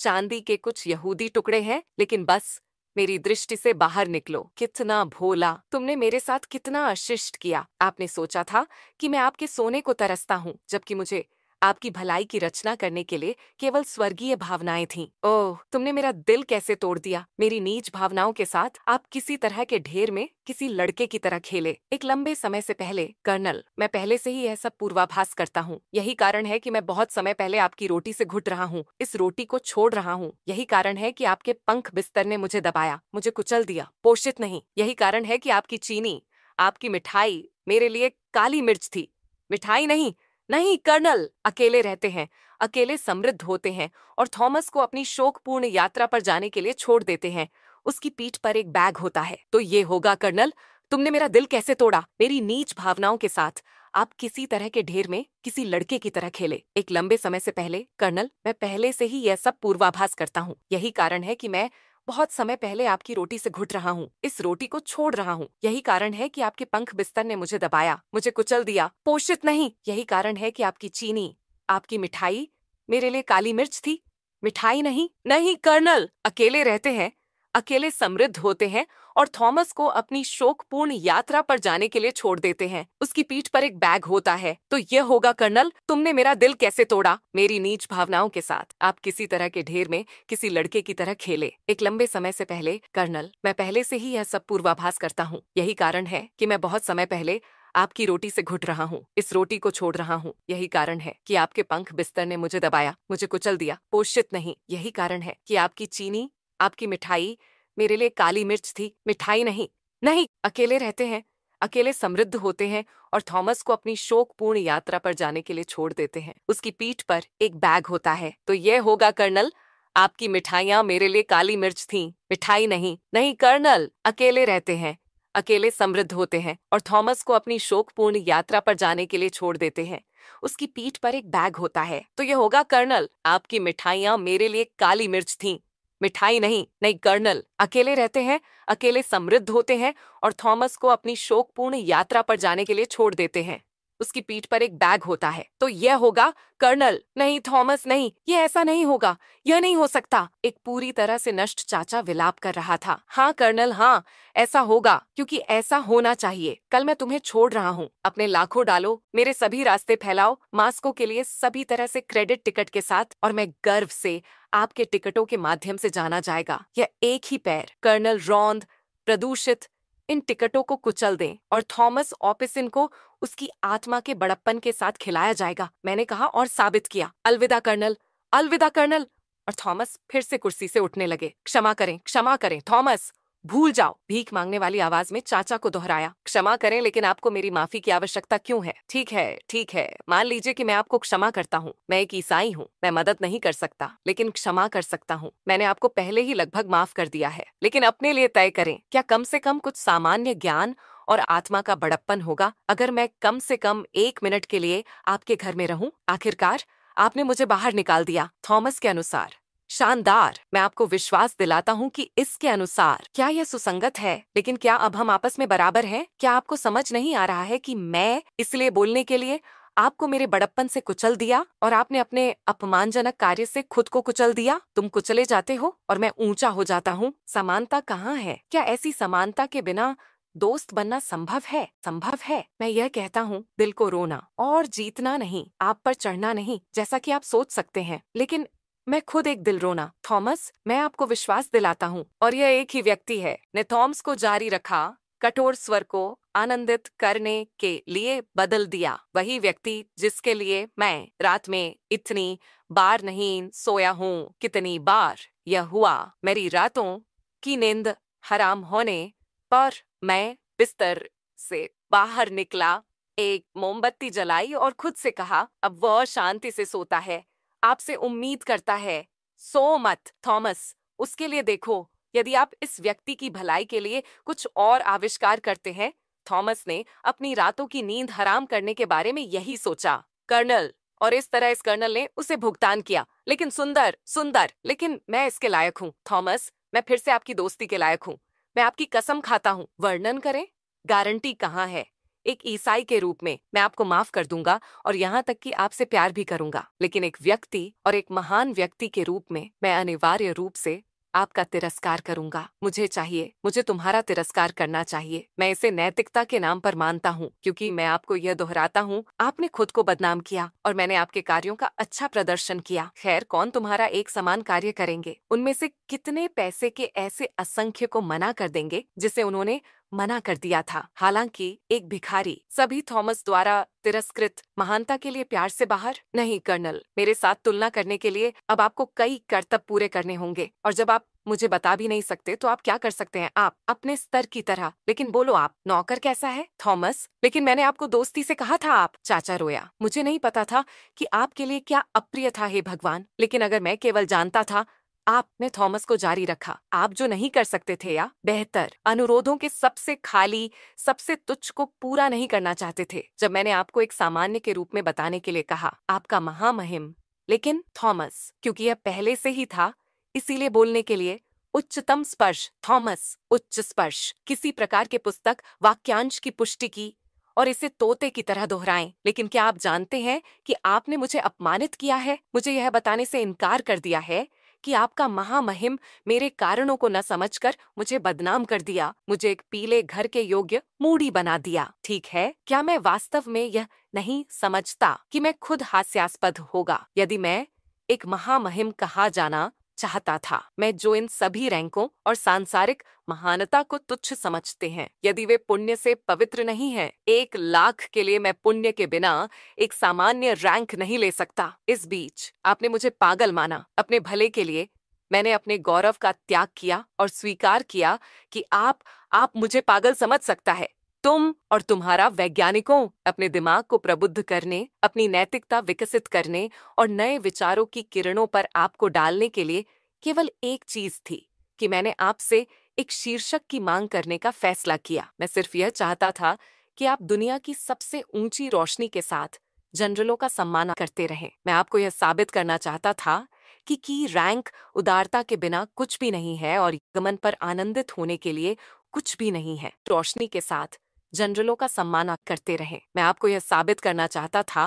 चांदी के कुछ यहूदी टुकड़े हैं लेकिन बस मेरी दृष्टि से बाहर निकलो कितना भोला तुमने मेरे साथ कितना अशिष्ट किया आपने सोचा था कि मैं आपके सोने को तरसता हूँ जबकि मुझे आपकी भलाई की रचना करने के लिए केवल स्वर्गीय भावनाएं थीं। ओह तुमने मेरा दिल कैसे तोड़ दिया मेरी नीच भावनाओं के साथ आप किसी तरह के ढेर में किसी लड़के की तरह खेले एक लंबे समय से पहले कर्नल मैं पहले से ही यह सब पूर्वाभास करता हूँ यही कारण है कि मैं बहुत समय पहले आपकी रोटी से घुट रहा हूँ इस रोटी को छोड़ रहा हूँ यही कारण है कि आपके पंख बिस्तर ने मुझे दबाया मुझे कुचल दिया पोषित नहीं यही कारण है कि आपकी चीनी आपकी मिठाई मेरे लिए काली मिर्च थी मिठाई नहीं नहीं कर्नल अकेले रहते हैं अकेले समृद्ध होते हैं और थॉमस को अपनी शोकपूर्ण यात्रा पर जाने के लिए छोड़ देते हैं उसकी पीठ पर एक बैग होता है तो ये होगा कर्नल तुमने मेरा दिल कैसे तोड़ा मेरी नीच भावनाओं के साथ आप किसी तरह के ढेर में किसी लड़के की तरह खेले एक लंबे समय से पहले कर्नल मैं पहले से ही यह सब पूर्वाभास करता हूँ यही कारण है कि मैं बहुत समय पहले आपकी रोटी से घुट रहा हूँ इस रोटी को छोड़ रहा हूँ यही कारण है कि आपके पंख बिस्तर ने मुझे दबाया मुझे कुचल दिया पोषित नहीं यही कारण है कि आपकी चीनी आपकी मिठाई मेरे लिए काली मिर्च थी मिठाई नहीं नहीं कर्नल अकेले रहते हैं अकेले समृद्ध होते हैं और थॉमस को अपनी शोकपूर्ण यात्रा पर जाने के लिए छोड़ देते हैं उसकी पीठ पर एक बैग होता है तो यह होगा कर्नल तुमने मेरा दिल कैसे तोड़ा मेरी नीच भावनाओं के साथ आप किसी तरह के ढेर में किसी लड़के की तरह खेले एक लंबे समय से पहले कर्नल मैं पहले से ही यह सब पूर्वाभास करता हूँ यही कारण है कि मैं बहुत समय पहले आपकी रोटी से घुट रहा हूँ इस रोटी को छोड़ रहा हूँ यही कारण है कि आपके पंख बिस्तर ने मुझे दबाया मुझे कुचल दिया पोषित नहीं यही कारण है कि आपकी चीनी आपकी मिठाई मेरे लिए काली मिर्च थी मिठाई नहीं नहीं अकेले रहते हैं अकेले समृद्ध होते हैं और थॉमस को अपनी शोकपूर्ण यात्रा पर जाने के लिए छोड़ देते हैं उसकी पीठ पर एक बैग होता है तो यह होगा कर्नल आपकी मिठाइयाँ मेरे लिए काली मिर्च थी मिठाई नहीं नहीं कर्नल अकेले रहते हैं अकेले समृद्ध होते हैं और थॉमस को अपनी शोकपूर्ण यात्रा पर जाने के लिए छोड़ देते हैं उसकी पीठ पर एक बैग होता है तो यह होगा कर्नल आपकी मिठाइयाँ मेरे लिए काली मिर्च थी मिठाई नहीं नहीं कर्नल अकेले रहते हैं अकेले समृद्ध होते हैं और थॉमस को अपनी शोकपूर्ण यात्रा पर जाने के लिए छोड़ देते हैं उसकी पीठ पर एक बैग होता है तो यह होगा कर्नल नहीं थॉमस नहीं ये ऐसा नहीं होगा यह नहीं हो सकता एक पूरी तरह से नष्ट चाचा विलाप कर रहा था हाँ कर्नल हाँ ऐसा होगा क्योंकि ऐसा होना चाहिए कल मैं तुम्हें छोड़ रहा हूँ अपने लाखों डालो मेरे सभी रास्ते फैलाओ मास्को के लिए सभी तरह से क्रेडिट टिकट के साथ और मैं गर्व से आपके टिकटों के माध्यम से जाना जाएगा यह एक ही पैर कर्नल रौंद प्रदूषित इन टिकटों को कुचल दें और थॉमस ऑपिसन को उसकी आत्मा के बड़प्पन के साथ खिलाया जाएगा मैंने कहा और साबित किया अलविदा कर्नल अलविदा कर्नल और थॉमस फिर से कुर्सी से उठने लगे क्षमा करें क्षमा करें थॉमस भूल जाओ भीख मांगने वाली आवाज में चाचा को दोहराया क्षमा करें लेकिन आपको मेरी माफी की आवश्यकता क्यों है ठीक है ठीक है मान लीजिए कि मैं आपको क्षमा करता हूँ मैं एक ईसाई हूँ मैं मदद नहीं कर सकता लेकिन क्षमा कर सकता हूँ मैंने आपको पहले ही लगभग माफ कर दिया है लेकिन अपने लिए तय करें क्या कम से कम कुछ सामान्य ज्ञान और आत्मा का बड़प्पन होगा अगर मैं कम से कम एक मिनट के लिए आपके घर में रहूं आखिरकार आपने मुझे बाहर निकाल दिया थॉमस के अनुसार शानदार मैं आपको विश्वास दिलाता हूँ कि इसके अनुसार क्या यह सुसंगत है लेकिन क्या अब हम आपस में बराबर हैं? क्या आपको समझ नहीं आ रहा है कि मैं इसलिए बोलने के लिए आपको मेरे बड़प्पन से कुचल दिया और आपने अपने अपमानजनक कार्य से खुद को कुचल दिया तुम कुचले जाते हो और मैं ऊंचा हो जाता हूँ समानता कहाँ है क्या ऐसी समानता के बिना दोस्त बनना संभव है संभव है मैं यह कहता हूँ दिल को रोना और जीतना नहीं आप पर चढ़ना नहीं जैसा कि आप सोच सकते हैं लेकिन मैं खुद एक दिल रोना थॉमस मैं आपको विश्वास दिलाता हूँ और यह एक ही व्यक्ति है ने थॉम्स को जारी रखा कठोर स्वर को आनंदित करने के लिए बदल दिया वही व्यक्ति जिसके लिए मैं रात में इतनी बार नहीं सोया हूँ कितनी बार यह हुआ मेरी रातों की नींद हराम होने पर मैं बिस्तर से बाहर निकला एक मोमबत्ती जलाई और खुद से कहा अब वह शांति से सोता है आपसे उम्मीद करता है सो मत थॉमस उसके लिए देखो यदि आप इस व्यक्ति की भलाई के लिए कुछ और आविष्कार करते हैं थॉमस ने अपनी रातों की नींद हराम करने के बारे में यही सोचा कर्नल और इस तरह इस कर्नल ने उसे भुगतान किया लेकिन सुंदर सुंदर लेकिन मैं इसके लायक हूँ थॉमस मैं फिर से आपकी दोस्ती के लायक हूँ मैं आपकी कसम खाता हूँ वर्णन करें गारंटी कहाँ है एक ईसाई के रूप में मैं आपको माफ कर दूंगा और यहाँ तक कि आपसे प्यार भी करूंगा लेकिन एक व्यक्ति और एक महान व्यक्ति के रूप में मैं अनिवार्य रूप से आपका तिरस्कार करूंगा मुझे चाहिए मुझे तुम्हारा तिरस्कार करना चाहिए मैं इसे नैतिकता के नाम पर मानता हूँ क्योंकि मैं आपको यह दोहराता हूँ आपने खुद को बदनाम किया और मैंने आपके कार्यों का अच्छा प्रदर्शन किया खैर कौन तुम्हारा एक समान कार्य करेंगे उनमें से कितने पैसे के ऐसे असंख्य को मना कर देंगे जिसे उन्होंने मना कर दिया था हालांकि एक भिखारी सभी थॉमस द्वारा तिरस्कृत महानता के लिए प्यार से बाहर नहीं कर्नल मेरे साथ तुलना करने के लिए अब आपको कई कर्तव्य पूरे करने होंगे और जब आप मुझे बता भी नहीं सकते तो आप क्या कर सकते हैं आप अपने स्तर की तरह लेकिन बोलो आप नौकर कैसा है थॉमस लेकिन मैंने आपको दोस्ती से कहा था आप चाचा रोया मुझे नहीं पता था कि आपके लिए क्या अप्रिय था हे भगवान लेकिन अगर मैं केवल जानता था आपने थॉमस को जारी रखा आप जो नहीं कर सकते थे या बेहतर अनुरोधों के सबसे खाली सबसे तुच्छ को पूरा नहीं करना चाहते थे जब मैंने आपको एक सामान्य के रूप में बताने के लिए कहा आपका महामहिम लेकिन थॉमस क्योंकि यह पहले से ही था इसीलिए बोलने के लिए उच्चतम स्पर्श थॉमस उच्च स्पर्श किसी प्रकार के पुस्तक वाक्यांश की पुष्टि की और इसे तोते की तरह दोहराएं लेकिन क्या आप जानते हैं कि आपने मुझे अपमानित किया है मुझे यह बताने से इनकार कर दिया है कि आपका महामहिम मेरे कारणों को न समझकर मुझे बदनाम कर दिया मुझे एक पीले घर के योग्य मूडी बना दिया ठीक है क्या मैं वास्तव में यह नहीं समझता कि मैं खुद हास्यास्पद होगा यदि मैं एक महामहिम कहा जाना चाहता था मैं जो इन सभी रैंकों और सांसारिक महानता को तुच्छ समझते हैं यदि वे पुण्य से पवित्र नहीं हैं, एक लाख के लिए मैं पुण्य के बिना एक सामान्य रैंक नहीं ले सकता इस बीच आपने मुझे पागल माना अपने भले के लिए मैंने अपने गौरव का त्याग किया और स्वीकार किया कि आप आप मुझे पागल समझ सकता है तुम और तुम्हारा वैज्ञानिकों अपने दिमाग को प्रबुद्ध करने अपनी नैतिकता विकसित करने और नए विचारों की किरणों पर आपको डालने के लिए केवल एक चीज थी कि मैंने आपसे एक शीर्षक की मांग करने का फैसला किया मैं सिर्फ यह चाहता था कि आप दुनिया की सबसे ऊंची रोशनी के साथ जनरलों का सम्मान करते रहे मैं आपको यह साबित करना चाहता था कि की रैंक उदारता के बिना कुछ भी नहीं है और गमन पर आनंदित होने के लिए कुछ भी नहीं है रोशनी के साथ जनरलों का सम्मान करते रहे मैं आपको यह साबित करना चाहता था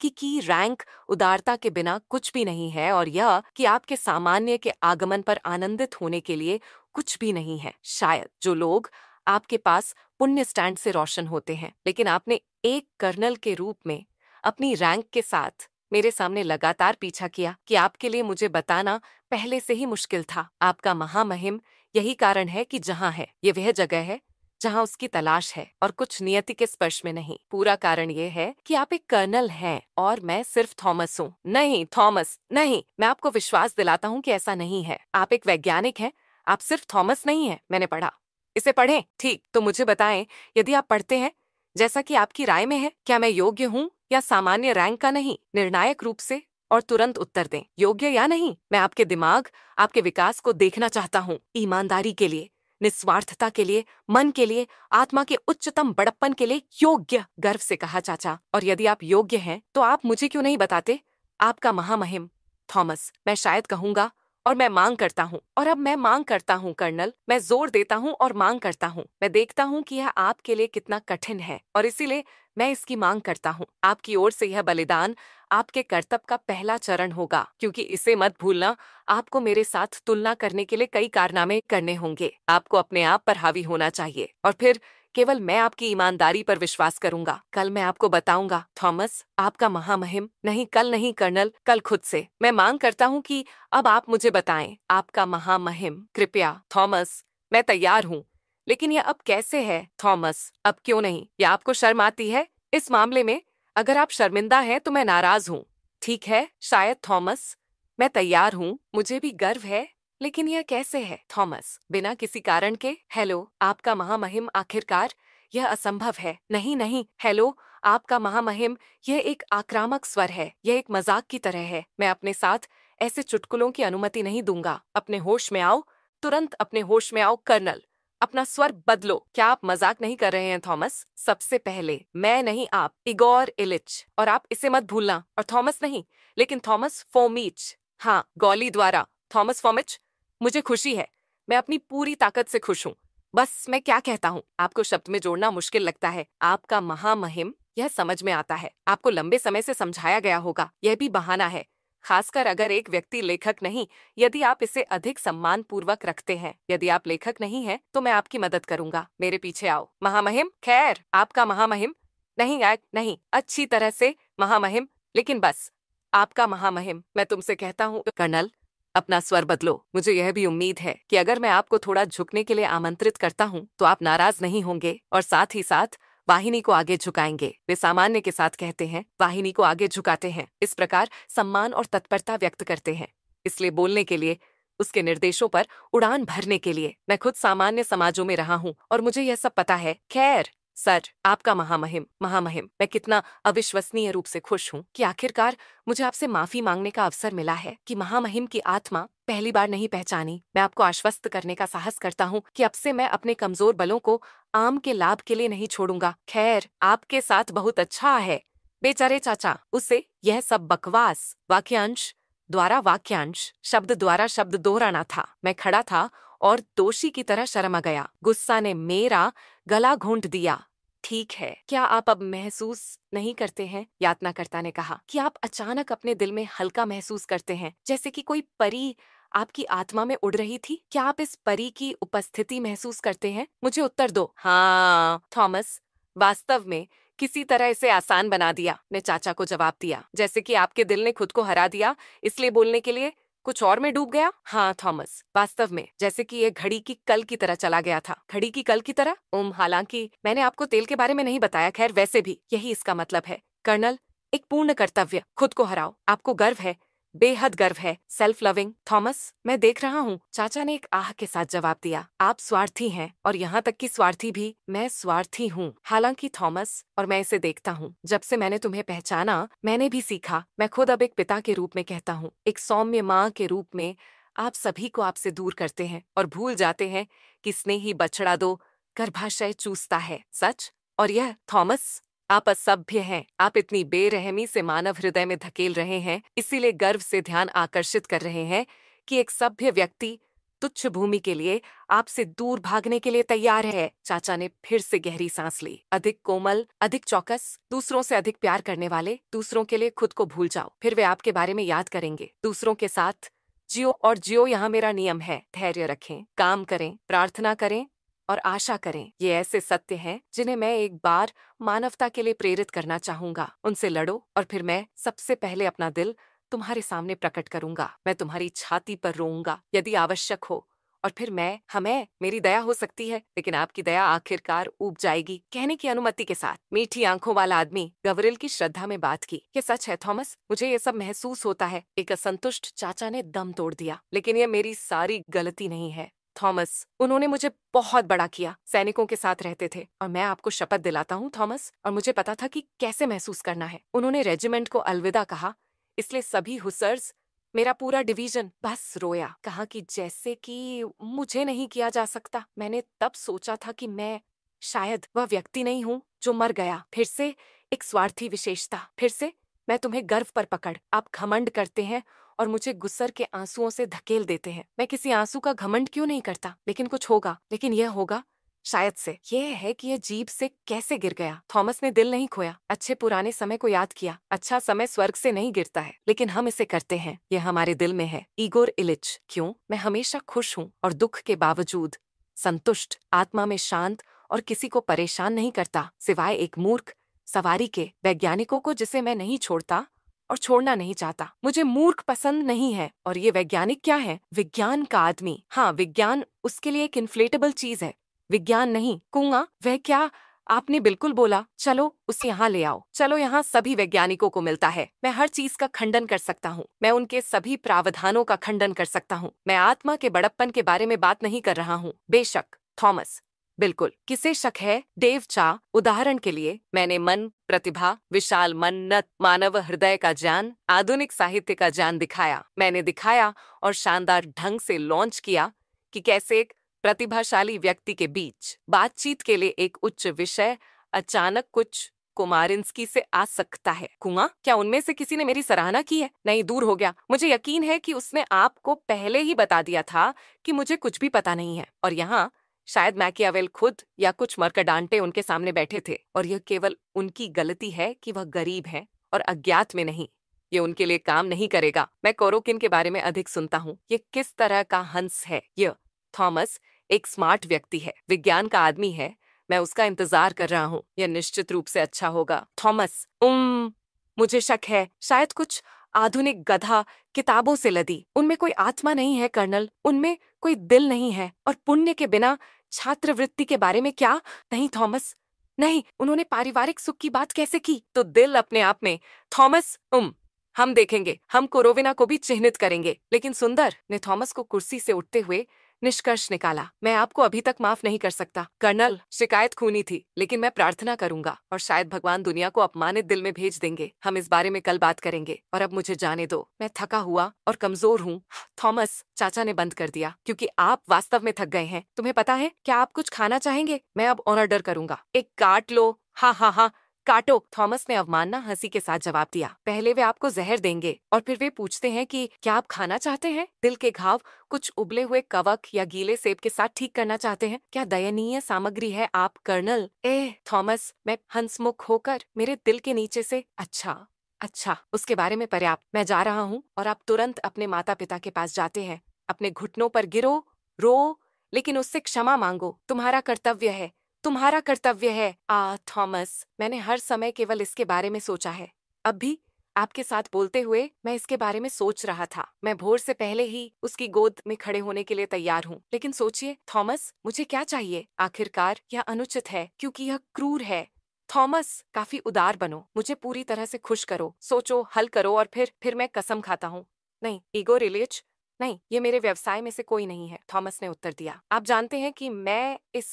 कि की रैंक उदारता के बिना कुछ भी नहीं है और यह कि आपके सामान्य के आगमन पर आनंदित होने के लिए कुछ भी नहीं है शायद जो लोग आपके पास पुण्य स्टैंड से रोशन होते हैं लेकिन आपने एक कर्नल के रूप में अपनी रैंक के साथ मेरे सामने लगातार पीछा किया कि आपके लिए मुझे बताना पहले से ही मुश्किल था आपका महामहिम यही कारण है कि जहाँ है ये वह जगह है जहाँ उसकी तलाश है और कुछ नियति के स्पर्श में नहीं पूरा कारण ये है कि आप एक कर्नल हैं और मैं सिर्फ थॉमस हूँ नहीं थॉमस नहीं मैं आपको विश्वास दिलाता हूँ कि ऐसा नहीं है आप एक वैज्ञानिक हैं आप सिर्फ थॉमस नहीं है मैंने पढ़ा इसे पढ़ें ठीक तो मुझे बताएं यदि आप पढ़ते हैं जैसा कि आपकी राय में है क्या मैं योग्य हूँ या सामान्य रैंक का नहीं निर्णायक रूप से और तुरंत उत्तर दें योग्य या नहीं मैं आपके दिमाग आपके विकास को देखना चाहता हूँ ईमानदारी के लिए निस्वार्थता के लिए मन के लिए आत्मा के उच्चतम बड़प्पन के लिए योग्य गर्व से कहा चाचा और यदि आप योग्य हैं तो आप मुझे क्यों नहीं बताते आपका महामहिम थॉमस मैं शायद कहूंगा और मैं मांग करता हूँ और अब मैं मांग करता हूँ कर्नल मैं जोर देता हूँ और मांग करता हूँ मैं देखता हूँ कि यह आपके लिए कितना कठिन है और इसीलिए मैं इसकी मांग करता हूँ आपकी ओर से यह बलिदान आपके कर्तव्य का पहला चरण होगा क्योंकि इसे मत भूलना आपको मेरे साथ तुलना करने के लिए कई कारनामे करने होंगे आपको अपने आप पर हावी होना चाहिए और फिर केवल मैं आपकी ईमानदारी पर विश्वास करूंगा कल मैं आपको बताऊंगा थॉमस आपका महामहिम नहीं कल नहीं कर्नल कल खुद से मैं मांग करता हूं कि अब आप मुझे बताएं आपका महामहिम कृपया थॉमस मैं तैयार हूं लेकिन यह अब कैसे है थॉमस अब क्यों नहीं यह आपको शर्म आती है इस मामले में अगर आप शर्मिंदा हैं तो मैं नाराज हूँ ठीक है शायद थॉमस मैं तैयार हूँ मुझे भी गर्व है लेकिन यह कैसे है थॉमस बिना किसी कारण के हेलो आपका महामहिम आखिरकार यह असंभव है नहीं नहीं हेलो आपका महामहिम यह एक आक्रामक स्वर है यह एक मजाक की तरह है मैं अपने साथ ऐसे चुटकुलों की अनुमति नहीं दूंगा अपने होश में आओ तुरंत अपने होश में आओ कर्नल अपना स्वर बदलो क्या आप मजाक नहीं कर रहे हैं थॉमस सबसे पहले मैं नहीं आप इगोर इलिच और आप इसे मत भूलना और थॉमस नहीं लेकिन थॉमस फोमीच हाँ गौली द्वारा थॉमस फोमिच मुझे खुशी है मैं अपनी पूरी ताकत से खुश हूँ बस मैं क्या कहता हूँ आपको शब्द में जोड़ना मुश्किल लगता है आपका महामहिम यह समझ में आता है आपको लंबे समय से समझाया गया होगा यह भी बहाना है खासकर अगर एक व्यक्ति लेखक नहीं यदि आप इसे अधिक सम्मान पूर्वक रखते हैं यदि आप लेखक नहीं हैं तो मैं आपकी मदद करूंगा मेरे पीछे आओ महामहिम खैर आपका महामहिम नहीं आय नहीं अच्छी तरह से महामहिम लेकिन बस आपका महामहिम मैं तुमसे कहता हूँ कर्नल अपना स्वर बदलो मुझे यह भी उम्मीद है कि अगर मैं आपको थोड़ा झुकने के लिए आमंत्रित करता हूँ तो आप नाराज नहीं होंगे और साथ ही साथ वाहिनी को आगे झुकाएंगे वे सामान्य के साथ कहते हैं वाहिनी को आगे झुकाते हैं इस प्रकार सम्मान और तत्परता व्यक्त करते हैं इसलिए बोलने के लिए उसके निर्देशों पर उड़ान भरने के लिए मैं खुद सामान्य समाजों में रहा हूँ और मुझे यह सब पता है खैर सर आपका महामहिम महामहिम मैं कितना अविश्वसनीय रूप से खुश हूँ कि आखिरकार मुझे आपसे माफी मांगने का अवसर मिला है कि महामहिम की आत्मा पहली बार नहीं पहचानी मैं आपको आश्वस्त करने का साहस करता हूँ कि अब से मैं अपने कमजोर बलों को आम के लाभ के लिए नहीं छोड़ूंगा खैर आपके साथ बहुत अच्छा है बेचारे चाचा उसे यह सब बकवास वाक्यांश द्वारा वाक्यांश शब्द द्वारा शब्द दोहराना था मैं खड़ा था और दोषी की तरह शर्मा गया गुस्सा ने मेरा गला घोंट दिया ठीक है क्या आप अब महसूस नहीं करते हैं यातनाकर्ता ने कहा कि आप अचानक अपने दिल में हल्का महसूस करते हैं जैसे कि कोई परी आपकी आत्मा में उड़ रही थी क्या आप इस परी की उपस्थिति महसूस करते हैं मुझे उत्तर दो हाँ थॉमस वास्तव में किसी तरह इसे आसान बना दिया ने चाचा को जवाब दिया जैसे कि आपके दिल ने खुद को हरा दिया इसलिए बोलने के लिए कुछ और में डूब गया हाँ थॉमस वास्तव में जैसे कि ये घड़ी की कल की तरह चला गया था घड़ी की कल की तरह उम हालांकि मैंने आपको तेल के बारे में नहीं बताया खैर वैसे भी यही इसका मतलब है कर्नल एक पूर्ण कर्तव्य खुद को हराओ आपको गर्व है बेहद गर्व है सेल्फ लविंग थॉमस मैं देख रहा हूँ चाचा ने एक आह के साथ जवाब दिया आप स्वार्थी हैं और यहाँ तक कि स्वार्थी भी मैं स्वार्थी हूँ हालांकि थॉमस और मैं इसे देखता हूँ जब से मैंने तुम्हें पहचाना मैंने भी सीखा मैं खुद अब एक पिता के रूप में कहता हूँ एक सौम्य माँ के रूप में आप सभी को आपसे दूर करते हैं और भूल जाते हैं कि स्नेही बछड़ा दो गर्भाशय चूसता है सच और यह थॉमस आप असभ्य हैं आप इतनी बेरहमी से मानव हृदय में धकेल रहे हैं इसीलिए गर्व से ध्यान आकर्षित कर रहे हैं कि एक सभ्य व्यक्ति तुच्छ भूमि के लिए आपसे दूर भागने के लिए तैयार है चाचा ने फिर से गहरी सांस ली अधिक कोमल अधिक चौकस दूसरों से अधिक प्यार करने वाले दूसरों के लिए खुद को भूल जाओ फिर वे आपके बारे में याद करेंगे दूसरों के साथ जियो और जियो यहाँ मेरा नियम है धैर्य रखें काम करें प्रार्थना करें और आशा करें ये ऐसे सत्य हैं जिन्हें मैं एक बार मानवता के लिए प्रेरित करना चाहूंगा उनसे लड़ो और फिर मैं सबसे पहले अपना दिल तुम्हारे सामने प्रकट करूंगा मैं तुम्हारी छाती पर रोऊंगा यदि आवश्यक हो और फिर मैं हमें मेरी दया हो सकती है लेकिन आपकी दया आखिरकार उब जाएगी कहने की अनुमति के साथ मीठी आंखों वाला आदमी गवरिल की श्रद्धा में बात की ये सच है थॉमस मुझे ये सब महसूस होता है एक असंतुष्ट चाचा ने दम तोड़ दिया लेकिन ये मेरी सारी गलती नहीं है थॉमस उन्होंने मुझे बहुत बड़ा किया सैनिकों के साथ रहते थे और मैं आपको शपथ दिलाता हूँ थॉमस और मुझे पता था कि कैसे महसूस करना है उन्होंने रेजिमेंट को अलविदा कहा इसलिए सभी हुसर्स मेरा पूरा डिवीजन बस रोया कहा कि जैसे कि मुझे नहीं किया जा सकता मैंने तब सोचा था कि मैं शायद वह व्यक्ति नहीं हूँ जो मर गया फिर से एक स्वार्थी विशेषता फिर से मैं तुम्हें गर्व पर पकड़ आप घमंड करते हैं और मुझे गुस्सर के आंसुओं से धकेल देते हैं मैं किसी आंसू का घमंड क्यों नहीं करता लेकिन कुछ होगा लेकिन यह होगा शायद से यह है कि यह जीप से कैसे गिर गया थॉमस ने दिल नहीं खोया अच्छे पुराने समय को याद किया अच्छा समय स्वर्ग से नहीं गिरता है लेकिन हम इसे करते हैं यह हमारे दिल में है ईगोर इलिच क्यों मैं हमेशा खुश हूँ और दुख के बावजूद संतुष्ट आत्मा में शांत और किसी को परेशान नहीं करता सिवाय एक मूर्ख सवारी के वैज्ञानिकों को जिसे मैं नहीं छोड़ता और छोड़ना नहीं चाहता मुझे मूर्ख पसंद नहीं है और ये वैज्ञानिक क्या है विज्ञान का आदमी हाँ विज्ञान उसके लिए एक इन्फ्लेटेबल चीज है विज्ञान नहीं कुआ वह क्या आपने बिल्कुल बोला चलो उसे यहाँ ले आओ चलो यहाँ सभी वैज्ञानिकों को मिलता है मैं हर चीज का खंडन कर सकता हूँ मैं उनके सभी प्रावधानों का खंडन कर सकता हूँ मैं आत्मा के बड़प्पन के बारे में बात नहीं कर रहा हूँ बेशक थॉमस बिल्कुल किसे शक है डेव चा उदाहरण के लिए मैंने मन प्रतिभा विशाल नत मानव हृदय का ज्ञान आधुनिक साहित्य का ज्ञान दिखाया मैंने दिखाया और शानदार ढंग से लॉन्च किया कि कैसे एक प्रतिभाशाली व्यक्ति के बीच बातचीत के लिए एक उच्च विषय अचानक कुछ कुमारिंस्की से आ सकता है कुआ क्या उनमें से किसी ने मेरी सराहना की है नहीं दूर हो गया मुझे यकीन है कि उसने आपको पहले ही बता दिया था कि मुझे कुछ भी पता नहीं है और यहाँ शायद मैकियावेल खुद या कुछ मर्कडांटे उनके सामने बैठे थे और यह केवल उनकी गलती है कि वह गरीब है और अज्ञात में नहीं ये उनके लिए काम नहीं करेगा मैं कोरोकिन के बारे में अधिक सुनता हूँ ये किस तरह का हंस है यह थॉमस एक स्मार्ट व्यक्ति है विज्ञान का आदमी है मैं उसका इंतजार कर रहा हूँ यह निश्चित रूप से अच्छा होगा थॉमस उम मुझे शक है शायद कुछ आधुनिक गधा किताबों से लदी उनमें कोई आत्मा नहीं है कर्नल उनमें कोई दिल नहीं है और पुण्य के बिना छात्रवृत्ति के बारे में क्या नहीं थॉमस नहीं उन्होंने पारिवारिक सुख की बात कैसे की तो दिल अपने आप में थॉमस उम हम देखेंगे हम कोरोविना को भी चिन्हित करेंगे लेकिन सुंदर ने थॉमस को कुर्सी से उठते हुए निष्कर्ष निकाला मैं आपको अभी तक माफ नहीं कर सकता कर्नल शिकायत खूनी थी लेकिन मैं प्रार्थना करूंगा और शायद भगवान दुनिया को अपमानित दिल में भेज देंगे हम इस बारे में कल बात करेंगे और अब मुझे जाने दो मैं थका हुआ और कमजोर हूँ थॉमस चाचा ने बंद कर दिया क्योंकि आप वास्तव में थक गए हैं तुम्हें पता है क्या आप कुछ खाना चाहेंगे मैं अब ऑर्डर करूंगा एक काट लो हाँ हाँ हाँ काटो थॉमस ने अवमानना हंसी के साथ जवाब दिया पहले वे आपको जहर देंगे और फिर वे पूछते हैं कि क्या आप खाना चाहते हैं दिल के घाव कुछ उबले हुए कवक या गीले सेब के साथ ठीक करना चाहते हैं क्या दयनीय सामग्री है आप कर्नल ए थॉमस मैं हंसमुख होकर मेरे दिल के नीचे से अच्छा अच्छा उसके बारे में पर्याप्त मैं जा रहा हूँ और आप तुरंत अपने माता पिता के पास जाते हैं अपने घुटनों पर गिरो रो लेकिन उससे क्षमा मांगो तुम्हारा कर्तव्य है तुम्हारा कर्तव्य है आ थॉमस मैंने हर समय केवल इसके बारे में सोचा है अब भी आपके साथ बोलते हुए मैं इसके बारे में सोच रहा था मैं भोर से पहले ही उसकी गोद में खड़े होने के लिए तैयार हूँ लेकिन सोचिए थॉमस मुझे क्या चाहिए आखिरकार यह अनुचित है क्योंकि यह क्रूर है थॉमस काफी उदार बनो मुझे पूरी तरह से खुश करो सोचो हल करो और फिर फिर मैं कसम खाता हूँ नहीं ईगो रिलेच नहीं ये मेरे व्यवसाय में से कोई नहीं है थॉमस ने उत्तर दिया आप जानते हैं कि मैं इस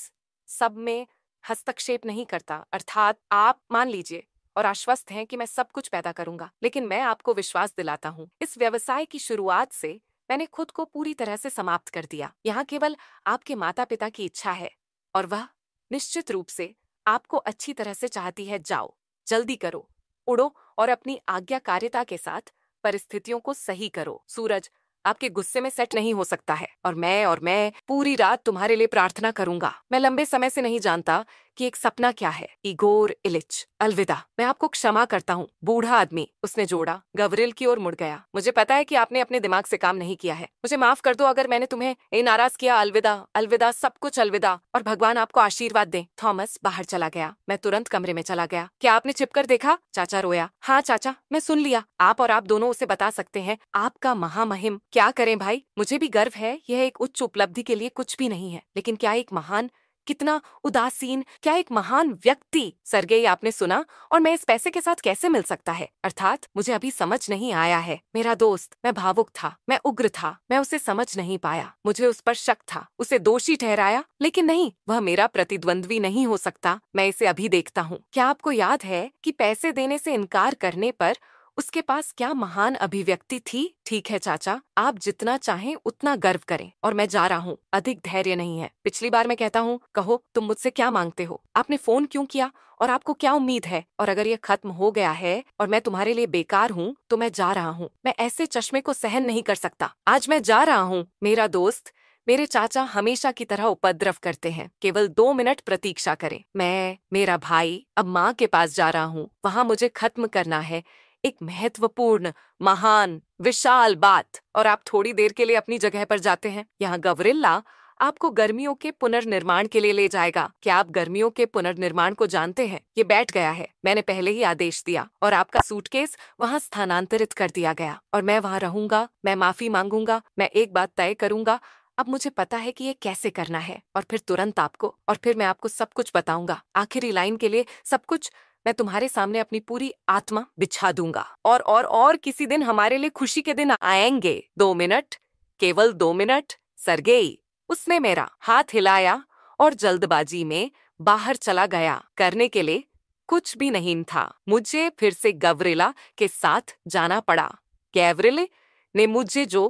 सब में हस्तक्षेप नहीं करता अर्थात आप मान लीजिए और आश्वस्त हैं कि मैं सब कुछ पैदा करूंगा लेकिन मैं आपको विश्वास दिलाता हूं इस व्यवसाय की शुरुआत से मैंने खुद को पूरी तरह से समाप्त कर दिया यहाँ केवल आपके माता पिता की इच्छा है और वह निश्चित रूप से आपको अच्छी तरह से चाहती है जाओ जल्दी करो उड़ो और अपनी आज्ञाकारिता के साथ परिस्थितियों को सही करो सूरज आपके गुस्से में सेट नहीं हो सकता है और मैं और मैं पूरी रात तुम्हारे लिए प्रार्थना करूंगा मैं लंबे समय से नहीं जानता कि एक सपना क्या है इगोर इलिच अलविदा मैं आपको क्षमा करता हूँ बूढ़ा आदमी उसने जोड़ा गवरिल की ओर मुड़ गया मुझे पता है कि आपने अपने दिमाग से काम नहीं किया है मुझे माफ कर दो अगर मैंने तुम्हें ये नाराज किया अलविदा अलविदा सब कुछ अलविदा और भगवान आपको आशीर्वाद दे थॉमस बाहर चला गया मैं तुरंत कमरे में चला गया क्या आपने चिपकर देखा चाचा रोया हाँ चाचा मैं सुन लिया आप और आप दोनों उसे बता सकते हैं आपका महामहिम क्या करें भाई मुझे भी गर्व है यह एक उच्च उपलब्धि के लिए कुछ भी नहीं है लेकिन क्या एक महान कितना उदासीन क्या एक महान व्यक्ति सरगे आपने सुना और मैं इस पैसे के साथ कैसे मिल सकता है अर्थात मुझे अभी समझ नहीं आया है मेरा दोस्त मैं भावुक था मैं उग्र था मैं उसे समझ नहीं पाया मुझे उस पर शक था उसे दोषी ठहराया लेकिन नहीं वह मेरा प्रतिद्वंद्वी नहीं हो सकता मैं इसे अभी देखता हूँ क्या आपको याद है की पैसे देने से इनकार करने पर उसके पास क्या महान अभिव्यक्ति थी ठीक है चाचा आप जितना चाहें उतना गर्व करें और मैं जा रहा हूँ अधिक धैर्य नहीं है पिछली बार मैं कहता हूँ कहो तुम मुझसे क्या मांगते हो आपने फोन क्यों किया और आपको क्या उम्मीद है और अगर ये खत्म हो गया है और मैं तुम्हारे लिए बेकार हूँ तो मैं जा रहा हूँ मैं ऐसे चश्मे को सहन नहीं कर सकता आज मैं जा रहा हूँ मेरा दोस्त मेरे चाचा हमेशा की तरह उपद्रव करते हैं केवल दो मिनट प्रतीक्षा करें मैं मेरा भाई अब माँ के पास जा रहा हूँ वहाँ मुझे खत्म करना है एक महत्वपूर्ण महान विशाल बात और आप थोड़ी देर के लिए अपनी जगह पर जाते हैं यहाँ गवरिल्ला आपको गर्मियों के पुनर्निर्माण के लिए ले जाएगा क्या आप गर्मियों के पुनर्निर्माण को जानते हैं ये बैठ गया है मैंने पहले ही आदेश दिया और आपका सूटकेस वहाँ स्थानांतरित कर दिया गया और मैं वहाँ रहूंगा मैं माफी मांगूंगा मैं एक बात तय करूंगा अब मुझे पता है कि ये कैसे करना है और फिर तुरंत आपको और फिर मैं आपको सब कुछ बताऊंगा आखिरी लाइन के लिए सब कुछ मैं तुम्हारे सामने अपनी पूरी आत्मा बिछा दूंगा और और और किसी दिन हमारे लिए खुशी के दिन आएंगे दो मिनट केवल दो मिनट सरगेई उसने मेरा हाथ हिलाया और जल्दबाजी में बाहर चला गया करने के लिए कुछ भी नहीं था मुझे फिर से गवरिला के साथ जाना पड़ा गैवरेले ने मुझे जो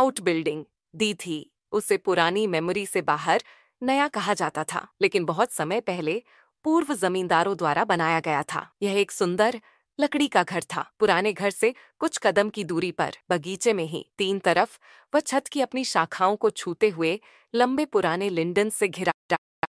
आउट बिल्डिंग दी थी उसे पुरानी मेमोरी से बाहर नया कहा जाता था लेकिन बहुत समय पहले पूर्व जमींदारों द्वारा बनाया गया था यह एक सुंदर लकड़ी का घर था पुराने घर से कुछ कदम की दूरी पर बगीचे में ही तीन तरफ व छत की अपनी शाखाओं को छूते हुए लंबे पुराने लिंडन से घिरा